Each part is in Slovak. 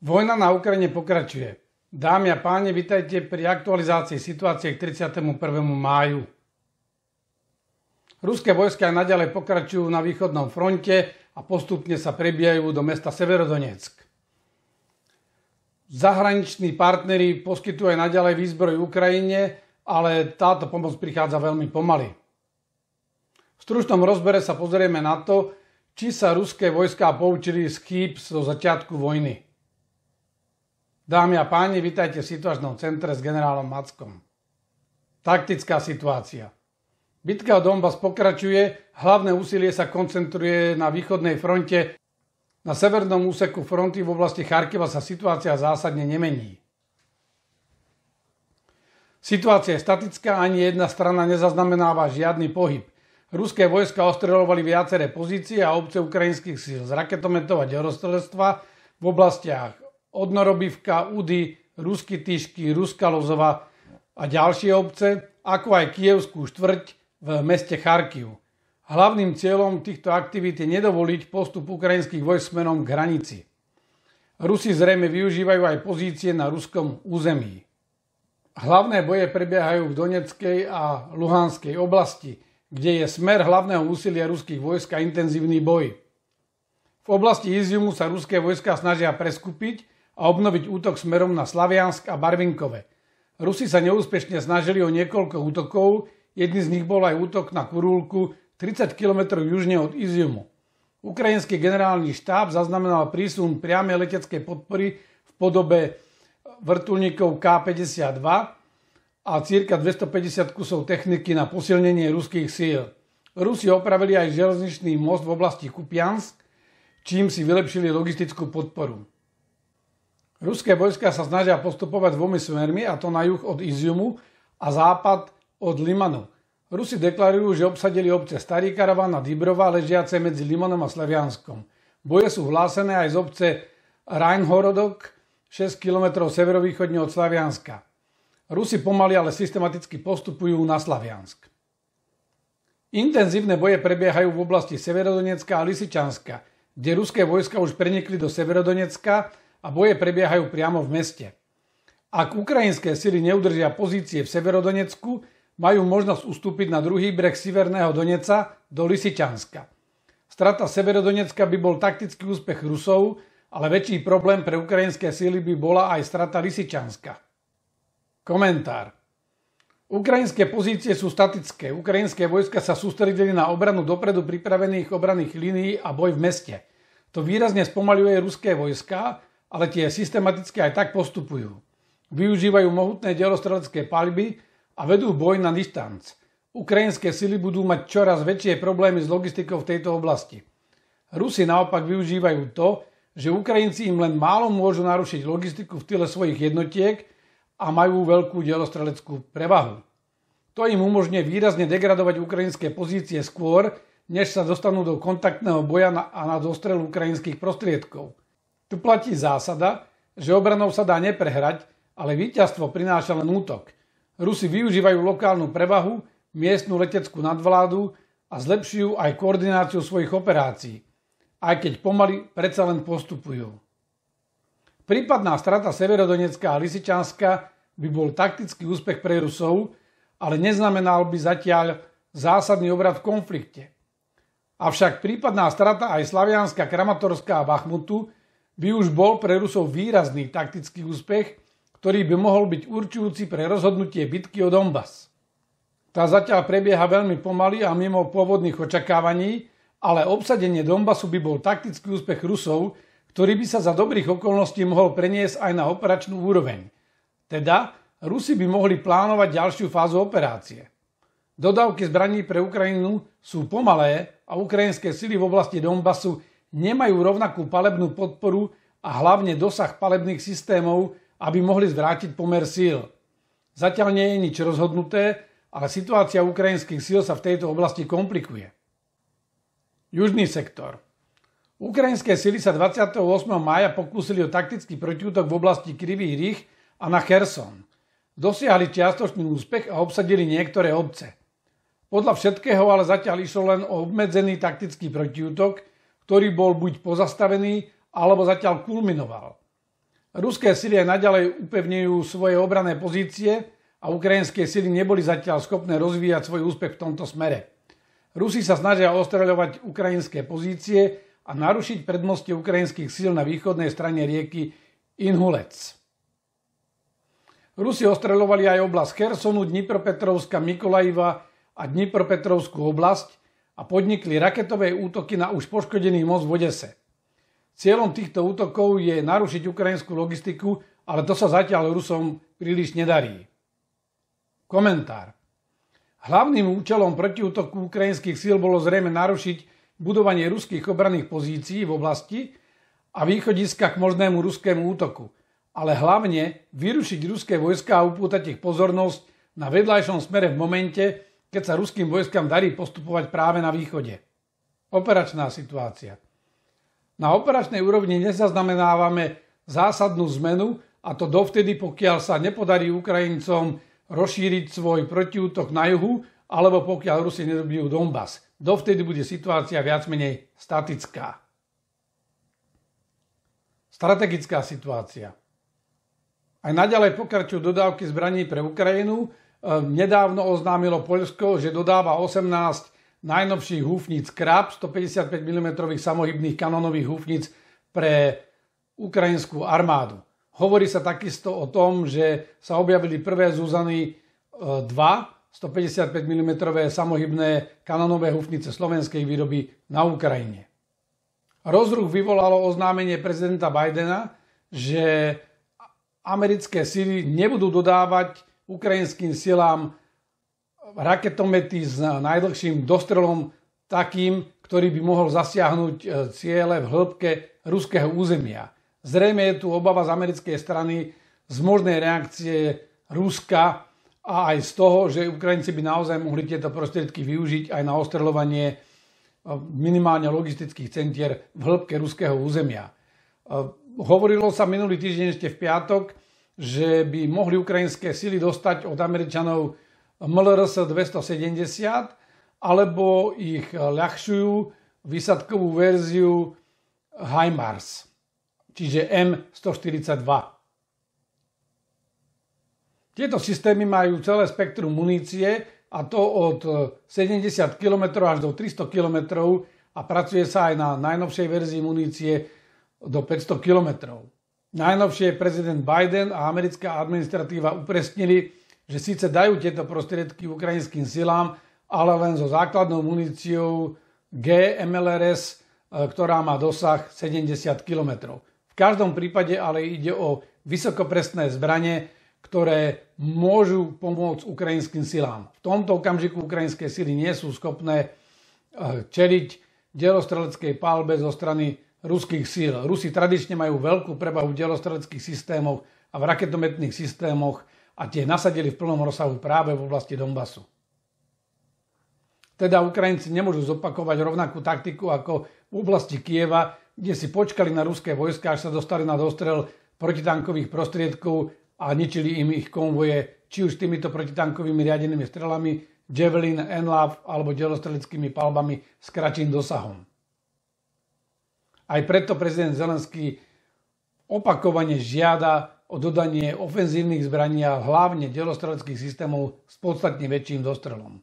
Vojna na Ukrajine pokračuje. Dámy a páni, vitajte pri aktualizácii situácie k 31. máju. Ruské vojska naďalej pokračujú na východnom fronte a postupne sa prebijajú do mesta Severodonetsk. Zahraniční partnery poskytujú aj naďalej výzbroj Ukrajine, ale táto pomoc prichádza veľmi pomaly. V stručnom rozbere sa pozrieme na to, či sa ruské vojska poučili z chýb zo začiatku vojny. Dámy a páni, vitajte v situačnom centre s generálom Mackom. Taktická situácia. Bitka o Donbass pokračuje, hlavné úsilie sa koncentruje na východnej fronte. Na severnom úseku fronty v oblasti Charkiva sa situácia zásadne nemení. Situácia je statická, ani jedna strana nezaznamenáva žiadny pohyb. Ruské vojska ostreľovali viaceré pozície a obce ukrajinských síl z raketometov a ďorostrelstva v oblastiach Odnorobivka, Udy, Rusky Tyšky, Ruska Lozova a ďalšie obce, ako aj Kievskú štvrť, v meste Charkiv. Hlavným cieľom týchto aktivít je nedovoliť postup ukrajinských vojsk smerom k hranici. Rusi zrejme využívajú aj pozície na ruskom území. Hlavné boje prebiehajú v Doneckej a Luhanskej oblasti, kde je smer hlavného úsilia ruských vojsk a intenzívny boj. V oblasti Iziumu sa ruské vojska snažia preskupiť a obnoviť útok smerom na Slaviansk a Barvinkove. Rusi sa neúspešne snažili o niekoľko útokov, Jedný z nich bol aj útok na Kurulku 30 km južne od Iziumu. Ukrajinský generálny štáb zaznamenal prísun priame leteckej podpory v podobe vrtulníkov K-52 a cirka 250 kusov techniky na posilnenie ruských síl. Rusi opravili aj železničný most v oblasti Kupiansk, čím si vylepšili logistickú podporu. Ruské vojska sa snažia postupovať dvomi smermi, a to na juh od Iziumu a západ od Limanu. Rusi deklarujú, že obsadili obce Starý Karavan a Dibrova, ležiace medzi Limonom a Slavianskom. Boje sú hlásené aj z obce Reinhorodok, 6 km severovýchodne od Slavianska. Rusi pomaly, ale systematicky postupujú na Slaviansk. Intenzívne boje prebiehajú v oblasti Severodonecka a Lisičanska, kde ruské vojska už prenikli do Severodonecka a boje prebiehajú priamo v meste. Ak ukrajinské sily neudržia pozície v Severodonecku, majú možnosť ustúpiť na druhý breh Severného Doneca do Lisiťanska. Strata Severodonecka by bol taktický úspech Rusov, ale väčší problém pre ukrajinské síly by bola aj strata Lisiťanska. Komentár Ukrajinské pozície sú statické. Ukrajinské vojska sa sústredili na obranu dopredu pripravených obranných línií a boj v meste. To výrazne spomaľuje ruské vojska, ale tie systematicky aj tak postupujú. Využívajú mohutné dielostrelecké paľby, a vedú boj na distanc. Ukrajinské sily budú mať čoraz väčšie problémy s logistikou v tejto oblasti. Rusi naopak využívajú to, že Ukrajinci im len málo môžu narušiť logistiku v tyle svojich jednotiek a majú veľkú delostreleckú prevahu. To im umožňuje výrazne degradovať ukrajinské pozície skôr, než sa dostanú do kontaktného boja a na dostrel ukrajinských prostriedkov. Tu platí zásada, že obranou sa dá neprehrať, ale víťazstvo prináša len útok – Rusi využívajú lokálnu prevahu, miestnu leteckú nadvládu a zlepšujú aj koordináciu svojich operácií, aj keď pomaly predsa len postupujú. Prípadná strata Severodonecka a Lisičanska by bol taktický úspech pre Rusov, ale neznamenal by zatiaľ zásadný obrad v konflikte. Avšak prípadná strata aj Slavianska, Kramatorská a Bachmutu by už bol pre Rusov výrazný taktický úspech ktorý by mohol byť určujúci pre rozhodnutie bitky o Donbass. Tá zatiaľ prebieha veľmi pomaly a mimo pôvodných očakávaní, ale obsadenie Donbasu by bol taktický úspech Rusov, ktorý by sa za dobrých okolností mohol preniesť aj na operačnú úroveň. Teda Rusi by mohli plánovať ďalšiu fázu operácie. Dodávky zbraní pre Ukrajinu sú pomalé a ukrajinské sily v oblasti Donbasu nemajú rovnakú palebnú podporu a hlavne dosah palebných systémov, aby mohli zvrátiť pomer síl. Zatiaľ nie je nič rozhodnuté, ale situácia ukrajinských síl sa v tejto oblasti komplikuje. Južný sektor. Ukrajinské síly sa 28. mája pokúsili o taktický protiútok v oblasti Krivý Rých a na Kherson. Dosiahli čiastočný úspech a obsadili niektoré obce. Podľa všetkého ale zatiaľ išlo len o obmedzený taktický protiútok, ktorý bol buď pozastavený, alebo zatiaľ kulminoval. Ruské síly naďalej upevňujú svoje obrané pozície a ukrajinské síly neboli zatiaľ schopné rozvíjať svoj úspech v tomto smere. Rusi sa snažia ostreľovať ukrajinské pozície a narušiť prednosti ukrajinských síl na východnej strane rieky Inhulec. Rusi ostreľovali aj oblasť Khersonu, Dnipropetrovska, Mikolajiva a Dnipropetrovskú oblasť a podnikli raketové útoky na už poškodený most v Odese. Cieľom týchto útokov je narušiť ukrajinskú logistiku, ale to sa zatiaľ Rusom príliš nedarí. Komentár. Hlavným účelom protiútoku ukrajinských síl bolo zrejme narušiť budovanie ruských obranných pozícií v oblasti a východiska k možnému ruskému útoku, ale hlavne vyrušiť ruské vojska a upútať ich pozornosť na vedľajšom smere v momente, keď sa ruským vojskám darí postupovať práve na východe. Operačná situácia. Na operačnej úrovni nezaznamenávame zásadnú zmenu a to dovtedy, pokiaľ sa nepodarí Ukrajincom rozšíriť svoj protiútok na juhu alebo pokiaľ Rusi nedobijú Donbass. Dovtedy bude situácia viac menej statická. Strategická situácia. Aj naďalej pokračujú dodávky zbraní pre Ukrajinu. Ehm, nedávno oznámilo Poľsko, že dodáva 18 najnovších húfnic Krab 155 mm samohybných kanónových húfnic pre ukrajinskú armádu. Hovorí sa takisto o tom, že sa objavili prvé Zuzany 2 155 mm samohybné kanonové húfnice slovenskej výroby na Ukrajine. Rozruch vyvolalo oznámenie prezidenta Bidena, že americké síly nebudú dodávať ukrajinským silám raketomety s najdlhším dostrelom takým, ktorý by mohol zasiahnuť e, ciele v hĺbke ruského územia. Zrejme je tu obava z americkej strany z možnej reakcie Ruska a aj z toho, že Ukrajinci by naozaj mohli tieto prostriedky využiť aj na ostreľovanie e, minimálne logistických centier v hĺbke ruského územia. E, hovorilo sa minulý týždeň ešte v piatok, že by mohli ukrajinské sily dostať od Američanov MLRS 270 alebo ich ľahšiu výsadkovú verziu HIMARS, čiže M142. Tieto systémy majú celé spektrum munície a to od 70 km až do 300 km a pracuje sa aj na najnovšej verzii munície do 500 km. Najnovšie prezident Biden a americká administratíva upresnili, že síce dajú tieto prostriedky ukrajinským silám, ale len so základnou muníciou GMLRS, e, ktorá má dosah 70 km. V každom prípade ale ide o vysokopresné zbranie, ktoré môžu pomôcť ukrajinským silám. V tomto okamžiku ukrajinské sily nie sú schopné e, čeliť delostreleckej palbe zo strany ruských síl. Rusi tradične majú veľkú prebahu v delostreleckých systémoch a v raketometných systémoch a tie nasadili v plnom rozsahu práve v oblasti Donbasu. Teda Ukrajinci nemôžu zopakovať rovnakú taktiku ako v oblasti Kieva, kde si počkali na ruské vojska, až sa dostali na dostrel protitankových prostriedkov a ničili im ich konvoje, či už týmito protitankovými riadenými strelami, Javelin, Enlav alebo delostreleckými palbami s kratším dosahom. Aj preto prezident Zelenský opakovane žiada o dodanie ofenzívnych zbraní a hlavne delostreleckých systémov s podstatne väčším dostrelom.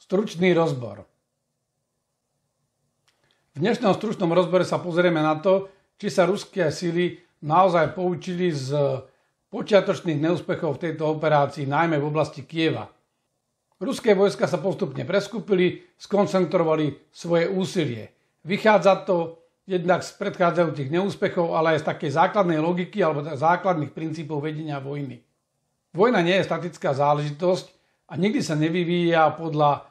Stručný rozbor V dnešnom stručnom rozbore sa pozrieme na to, či sa ruské síly naozaj poučili z počiatočných neúspechov v tejto operácii, najmä v oblasti Kieva. Ruské vojska sa postupne preskupili, skoncentrovali svoje úsilie. Vychádza to jednak z predchádzajúcich neúspechov, ale aj z takej základnej logiky alebo základných princípov vedenia vojny. Vojna nie je statická záležitosť a nikdy sa nevyvíja podľa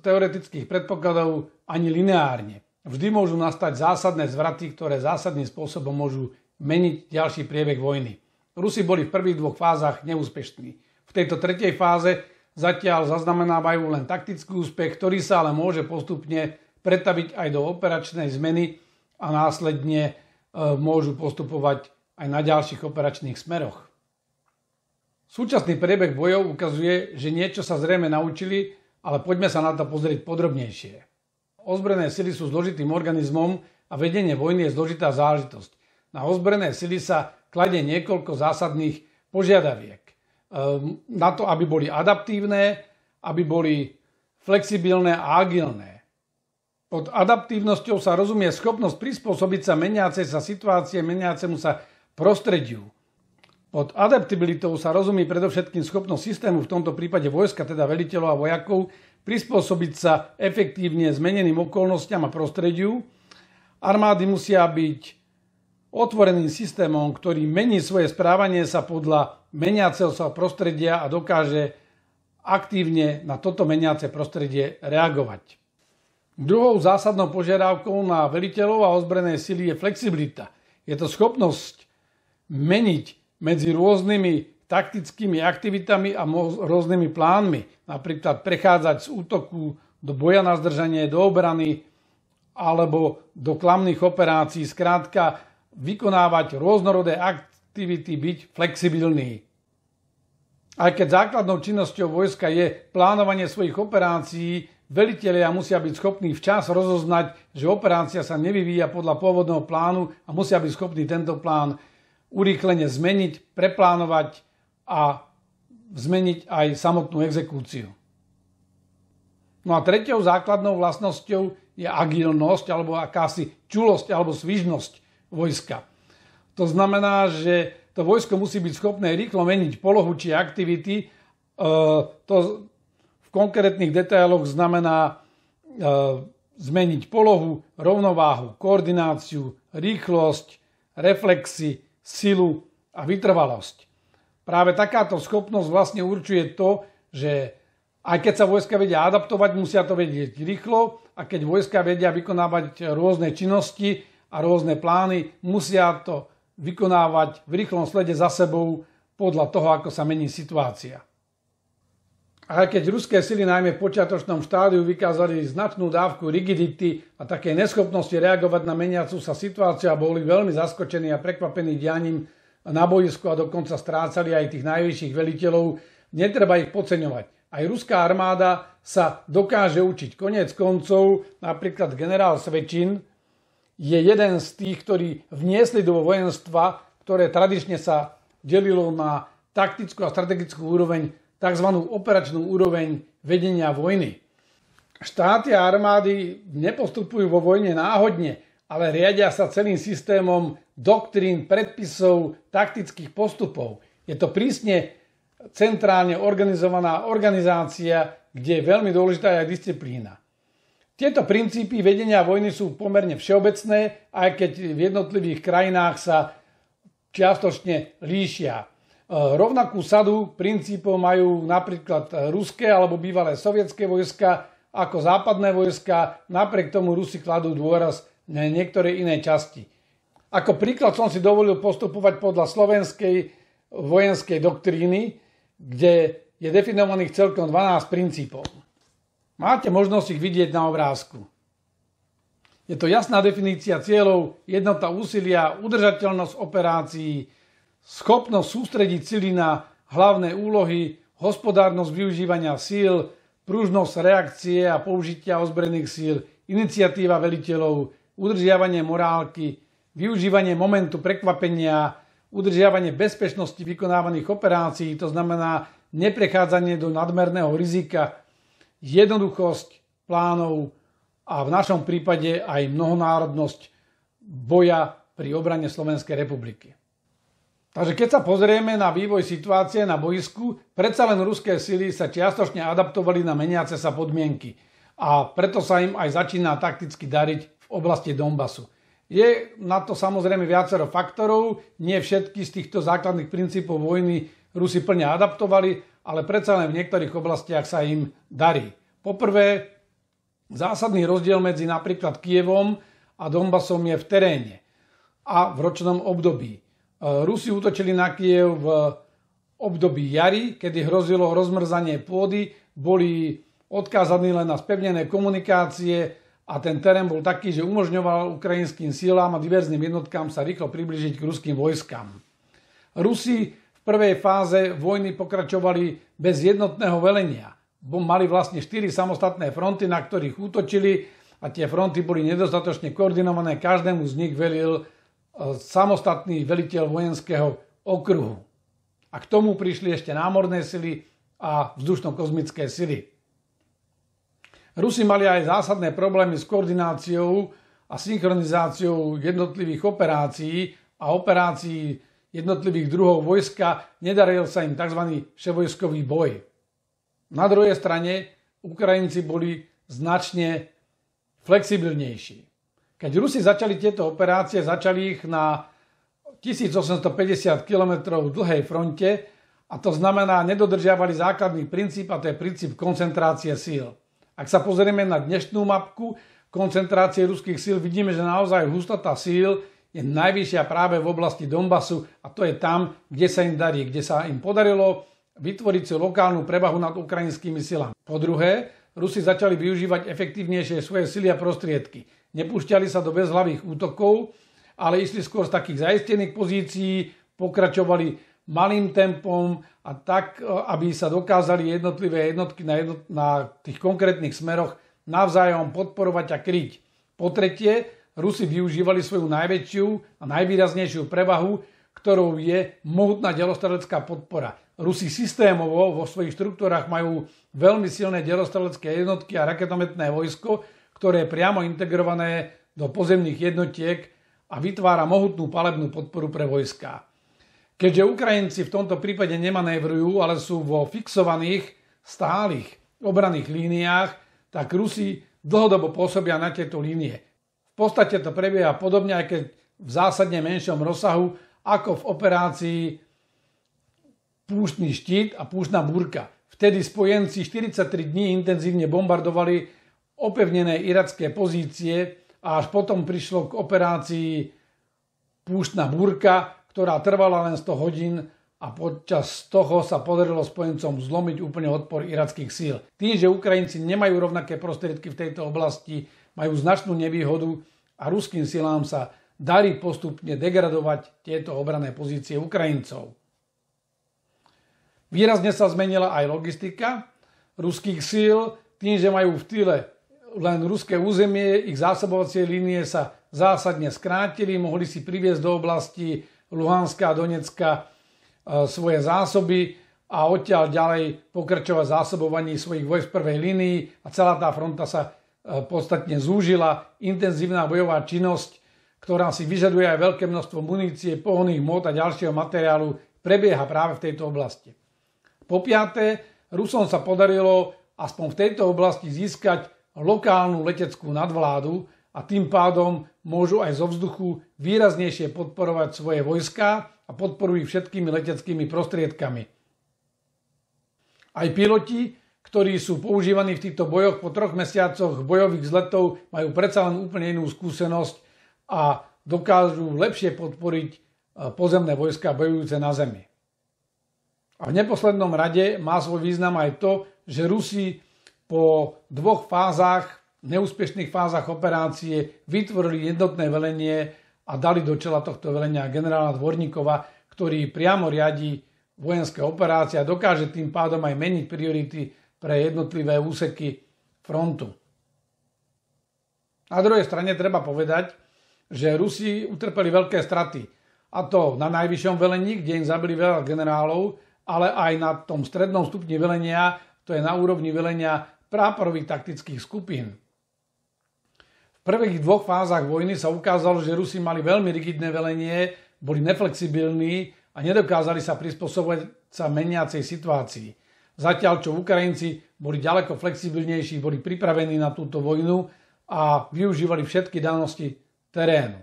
teoretických predpokladov ani lineárne. Vždy môžu nastať zásadné zvraty, ktoré zásadným spôsobom môžu meniť ďalší priebeh vojny. Rusi boli v prvých dvoch fázach neúspešní. V tejto tretej fáze zatiaľ zaznamenávajú len taktický úspech, ktorý sa ale môže postupne pretaviť aj do operačnej zmeny a následne e, môžu postupovať aj na ďalších operačných smeroch. Súčasný priebeh bojov ukazuje, že niečo sa zrejme naučili, ale poďme sa na to pozrieť podrobnejšie. Ozbrojené sily sú zložitým organizmom a vedenie vojny je zložitá záležitosť. Na ozbrojené sily sa kladie niekoľko zásadných požiadaviek. E, na to, aby boli adaptívne, aby boli flexibilné a agilné pod adaptívnosťou sa rozumie schopnosť prispôsobiť sa meniacej sa situácie, meniacemu sa prostrediu. Pod adaptibilitou sa rozumí predovšetkým schopnosť systému, v tomto prípade vojska, teda veliteľov a vojakov, prispôsobiť sa efektívne zmeneným okolnostiam a prostrediu. Armády musia byť otvoreným systémom, ktorý mení svoje správanie sa podľa meniaceho sa prostredia a dokáže aktívne na toto meniace prostredie reagovať. Druhou zásadnou požiadavkou na veliteľov a ozbrojené sily je flexibilita. Je to schopnosť meniť medzi rôznymi taktickými aktivitami a rôznymi plánmi. Napríklad prechádzať z útoku do boja na zdržanie, do obrany alebo do klamných operácií. Skrátka, vykonávať rôznorodé aktivity, byť flexibilný. Aj keď základnou činnosťou vojska je plánovanie svojich operácií, Velitelia musia byť schopní včas rozoznať, že operácia sa nevyvíja podľa pôvodného plánu a musia byť schopní tento plán urýchlene zmeniť, preplánovať a zmeniť aj samotnú exekúciu. No a tretiou základnou vlastnosťou je agilnosť alebo akási čulosť alebo svižnosť vojska. To znamená, že to vojsko musí byť schopné rýchlo meniť polohu či aktivity. E, to konkrétnych detailoch znamená e, zmeniť polohu, rovnováhu, koordináciu, rýchlosť, reflexy, silu a vytrvalosť. Práve takáto schopnosť vlastne určuje to, že aj keď sa vojska vedia adaptovať, musia to vedieť rýchlo a keď vojska vedia vykonávať rôzne činnosti a rôzne plány, musia to vykonávať v rýchlom slede za sebou podľa toho, ako sa mení situácia. A keď ruské sily najmä v počiatočnom štádiu vykázali značnú dávku rigidity a také neschopnosti reagovať na meniacu sa situáciu a boli veľmi zaskočení a prekvapení dianím na bojsku a dokonca strácali aj tých najvyšších veliteľov, netreba ich podceňovať. Aj ruská armáda sa dokáže učiť. Konec koncov napríklad generál Svečin je jeden z tých, ktorí vniesli do vojenstva, ktoré tradične sa delilo na taktickú a strategickú úroveň tzv. operačnú úroveň vedenia vojny. Štáty a armády nepostupujú vo vojne náhodne, ale riadia sa celým systémom doktrín, predpisov, taktických postupov. Je to prísne centrálne organizovaná organizácia, kde je veľmi dôležitá aj disciplína. Tieto princípy vedenia vojny sú pomerne všeobecné, aj keď v jednotlivých krajinách sa čiastočne líšia. E, rovnakú sadu princípov majú napríklad ruské alebo bývalé sovietské vojska ako západné vojska, napriek tomu Rusi kladú dôraz na niektoré iné časti. Ako príklad som si dovolil postupovať podľa slovenskej vojenskej doktríny, kde je definovaných celkom 12 princípov. Máte možnosť ich vidieť na obrázku. Je to jasná definícia cieľov, jednota úsilia, udržateľnosť operácií, schopnosť sústrediť sily na hlavné úlohy, hospodárnosť využívania síl, pružnosť reakcie a použitia ozbrojených síl, iniciatíva veliteľov, udržiavanie morálky, využívanie momentu prekvapenia, udržiavanie bezpečnosti vykonávaných operácií, to znamená neprechádzanie do nadmerného rizika, jednoduchosť plánov a v našom prípade aj mnohonárodnosť boja pri obrane Slovenskej republiky. Takže keď sa pozrieme na vývoj situácie na boisku, predsa len ruské síly sa čiastočne adaptovali na meniace sa podmienky a preto sa im aj začína takticky dariť v oblasti Donbasu. Je na to samozrejme viacero faktorov, nie všetky z týchto základných princípov vojny Rusi plne adaptovali, ale predsa len v niektorých oblastiach sa im darí. Poprvé, zásadný rozdiel medzi napríklad Kievom a Donbasom je v teréne a v ročnom období. E, Rusi útočili na Kiev v období jary, kedy hrozilo rozmrzanie pôdy, boli odkázaní len na spevnené komunikácie a ten terén bol taký, že umožňoval ukrajinským sílám a diverzným jednotkám sa rýchlo približiť k ruským vojskám. Rusi v prvej fáze vojny pokračovali bez jednotného velenia. Mali vlastne 4 samostatné fronty, na ktorých útočili a tie fronty boli nedostatočne koordinované, každému z nich velil E, samostatný veliteľ vojenského okruhu. A k tomu prišli ešte námorné sily a vzdušno-kozmické sily. Rusi mali aj zásadné problémy s koordináciou a synchronizáciou jednotlivých operácií a operácií jednotlivých druhov vojska, nedaril sa im tzv. vševojskový boj. Na druhej strane Ukrajinci boli značne flexibilnejší. Keď Rusi začali tieto operácie, začali ich na 1850 km dlhej fronte a to znamená, nedodržiavali základný princíp a to je princíp koncentrácie síl. Ak sa pozrieme na dnešnú mapku koncentrácie ruských síl, vidíme, že naozaj hustota síl je najvyššia práve v oblasti Donbasu a to je tam, kde sa im darí, kde sa im podarilo vytvoriť si lokálnu prevahu nad ukrajinskými silami. Po druhé, Rusi začali využívať efektívnejšie svoje sily a prostriedky. Nepúšťali sa do bezhlavých útokov, ale išli skôr z takých zaistených pozícií, pokračovali malým tempom a tak, e, aby sa dokázali jednotlivé jednotky na, jednot- na tých konkrétnych smeroch navzájom podporovať a kryť. Po tretie, Rusi využívali svoju najväčšiu a najvýraznejšiu prevahu, ktorou je mohutná delostrelecká podpora. Rusi systémovo vo svojich štruktúrach majú veľmi silné delostrelecké jednotky a raketometné vojsko, ktoré je priamo integrované do pozemných jednotiek a vytvára mohutnú palebnú podporu pre vojská. Keďže Ukrajinci v tomto prípade nemanévrujú, ale sú vo fixovaných, stálych obraných líniách, tak Rusi dlhodobo pôsobia na tieto línie. V podstate to prebieha podobne, aj keď v zásadne menšom rozsahu, ako v operácii púštny štít a púštna búrka. Vtedy spojenci 43 dní intenzívne bombardovali opevnené iracké pozície a až potom prišlo k operácii púštna búrka, ktorá trvala len 100 hodín a počas toho sa podarilo spojencom zlomiť úplne odpor irackých síl. Tým, že Ukrajinci nemajú rovnaké prostriedky v tejto oblasti, majú značnú nevýhodu a ruským silám sa darí postupne degradovať tieto obrané pozície Ukrajincov. Výrazne sa zmenila aj logistika ruských síl, tým, že majú v týle len ruské územie, ich zásobovacie línie sa zásadne skrátili, mohli si priviesť do oblasti Luhanska a Donecka e, svoje zásoby a odtiaľ ďalej pokračovať zásobovaní svojich vojsk v prvej línii a celá tá fronta sa e, podstatne zúžila. Intenzívna bojová činnosť, ktorá si vyžaduje aj veľké množstvo munície, pohonných mod a ďalšieho materiálu, prebieha práve v tejto oblasti. Po piaté, Rusom sa podarilo aspoň v tejto oblasti získať lokálnu leteckú nadvládu a tým pádom môžu aj zo vzduchu výraznejšie podporovať svoje vojská a podporujú všetkými leteckými prostriedkami. Aj piloti, ktorí sú používaní v týchto bojoch po troch mesiacoch bojových zletov, majú predsa len úplne inú skúsenosť a dokážu lepšie podporiť e, pozemné vojska bojujúce na zemi. A v neposlednom rade má svoj význam aj to, že Rusi po dvoch fázach, neúspešných fázach operácie vytvorili jednotné velenie a dali do čela tohto velenia generála Dvorníkova, ktorý priamo riadi vojenské operácie a dokáže tým pádom aj meniť priority pre jednotlivé úseky frontu. Na druhej strane treba povedať, že Rusi utrpeli veľké straty. A to na najvyššom velení, kde im zabili veľa generálov, ale aj na tom strednom stupni velenia, to je na úrovni velenia práporových taktických skupín. V prvých dvoch fázach vojny sa ukázalo, že Rusi mali veľmi rigidné velenie, boli neflexibilní a nedokázali sa prispôsobovať sa meniacej situácii. Zatiaľ, čo Ukrajinci boli ďaleko flexibilnejší, boli pripravení na túto vojnu a využívali všetky danosti terénu.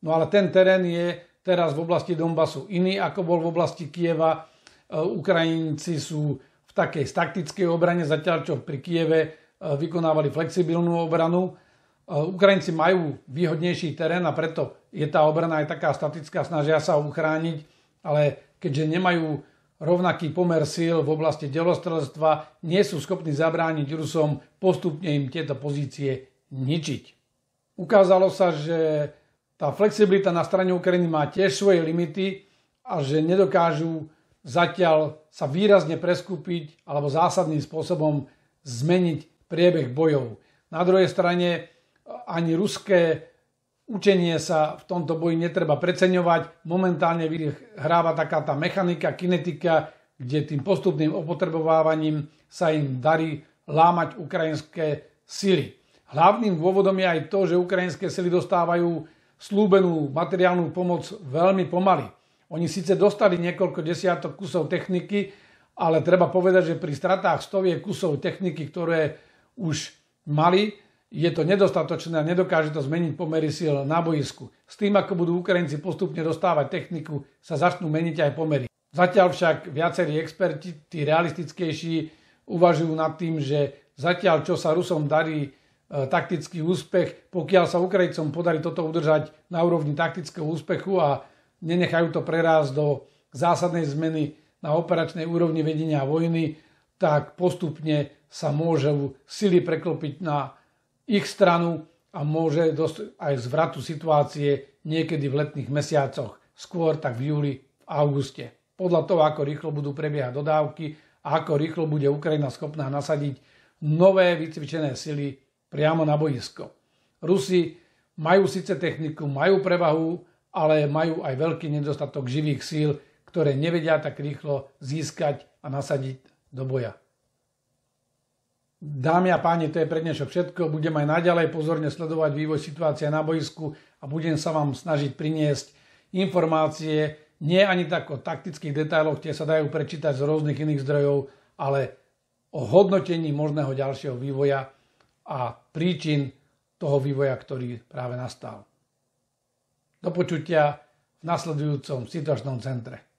No ale ten terén je teraz v oblasti Donbasu iný, ako bol v oblasti Kieva E, Ukrajinci sú v takej taktickej obrane, zatiaľ čo pri Kieve e, vykonávali flexibilnú obranu. E, Ukrajinci majú výhodnejší terén a preto je tá obrana aj taká statická, snažia sa uchrániť, ale keďže nemajú rovnaký pomer síl v oblasti delostrelstva, nie sú schopní zabrániť Rusom postupne im tieto pozície ničiť. Ukázalo sa, že tá flexibilita na strane Ukrajiny má tiež svoje limity a že nedokážu zatiaľ sa výrazne preskúpiť alebo zásadným spôsobom zmeniť priebeh bojov. Na druhej strane e, ani ruské učenie sa v tomto boji netreba preceňovať. Momentálne hráva taká tá mechanika, kinetika, kde tým postupným opotrebovávaním sa im darí lámať ukrajinské sily. Hlavným dôvodom je aj to, že ukrajinské sily dostávajú slúbenú materiálnu pomoc veľmi pomaly. Oni síce dostali niekoľko desiatok kusov techniky, ale treba povedať, že pri stratách stovie kusov techniky, ktoré už mali, je to nedostatočné a nedokáže to zmeniť pomery síl na boisku. S tým, ako budú Ukrajinci postupne dostávať techniku, sa začnú meniť aj pomery. Zatiaľ však viacerí experti, tí realistickejší, uvažujú nad tým, že zatiaľ čo sa Rusom darí e, taktický úspech. Pokiaľ sa Ukrajincom podarí toto udržať na úrovni taktického úspechu a nenechajú to prerásť do zásadnej zmeny na operačnej úrovni vedenia vojny, tak postupne sa môžu sily preklopiť na ich stranu a môže dosť aj zvratu situácie niekedy v letných mesiacoch, skôr tak v júli, v auguste. Podľa toho, ako rýchlo budú prebiehať dodávky a ako rýchlo bude Ukrajina schopná nasadiť nové vycvičené sily priamo na boisko. Rusi majú síce techniku, majú prevahu ale majú aj veľký nedostatok živých síl, ktoré nevedia tak rýchlo získať a nasadiť do boja. Dámy a páni, to je pre dnešok všetko. Budem aj naďalej pozorne sledovať vývoj situácie na boisku a budem sa vám snažiť priniesť informácie, nie ani tak o taktických detailoch, tie sa dajú prečítať z rôznych iných zdrojov, ale o hodnotení možného ďalšieho vývoja a príčin toho vývoja, ktorý práve nastal. Do počutia v nasledujúcom situačnom centre.